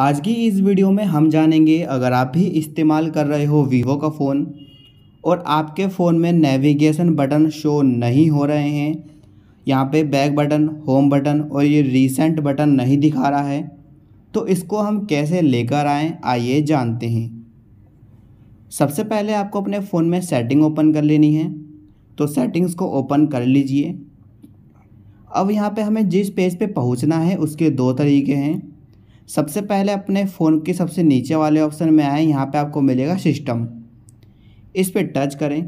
आज की इस वीडियो में हम जानेंगे अगर आप भी इस्तेमाल कर रहे हो वीवो का फ़ोन और आपके फ़ोन में नेविगेशन बटन शो नहीं हो रहे हैं यहाँ पे बैक बटन होम बटन और ये रीसेंट बटन नहीं दिखा रहा है तो इसको हम कैसे लेकर आएँ आइए जानते हैं सबसे पहले आपको अपने फ़ोन में सेटिंग ओपन कर लेनी है तो सेटिंग्स को ओपन कर लीजिए अब यहाँ पे हमें जिस पेज पे पहुँचना है उसके दो तरीके हैं सबसे पहले अपने फ़ोन के सबसे नीचे वाले ऑप्शन में आए यहाँ पे आपको मिलेगा सिस्टम इस पर टच करें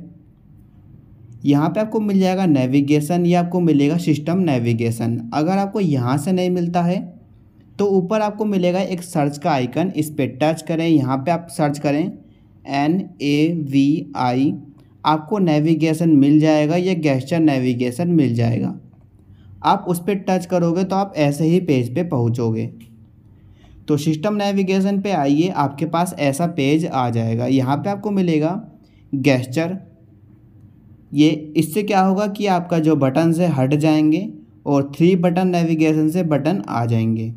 यहाँ पे आपको मिल जाएगा नेविगेशन या आपको मिलेगा सिस्टम नेविगेशन अगर आपको यहाँ से नहीं मिलता है तो ऊपर आपको मिलेगा एक सर्च का आइकन इस पर टच करें यहाँ पे आप सर्च करें एन ए वी आई आपको नेविगेशन मिल जाएगा या गैस्चर नेविगेशन मिल जाएगा आप उस पर टच करोगे तो आप ऐसे ही पेज पे पहुँचोगे तो सिस्टम नेविगेशन पे आइए आपके पास ऐसा पेज आ जाएगा यहाँ पे आपको मिलेगा गैस्चर ये इससे क्या होगा कि आपका जो बटन से हट जाएंगे और थ्री बटन नेविगेशन से बटन आ जाएंगे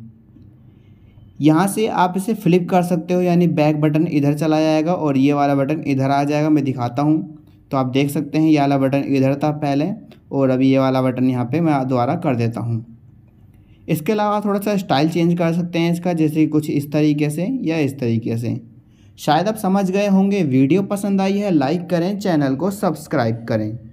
यहाँ से आप इसे फ्लिप कर सकते हो यानी बैक बटन इधर चला जाएगा और ये वाला बटन इधर आ जाएगा मैं दिखाता हूँ तो आप देख सकते हैं ये वाला बटन इधर था पहले और अभी ये वाला बटन यहाँ पे मैं दोबारा कर देता हूँ इसके अलावा थोड़ा सा स्टाइल चेंज कर सकते हैं इसका जैसे कुछ इस तरीके से या इस तरीके से शायद आप समझ गए होंगे वीडियो पसंद आई है लाइक करें चैनल को सब्सक्राइब करें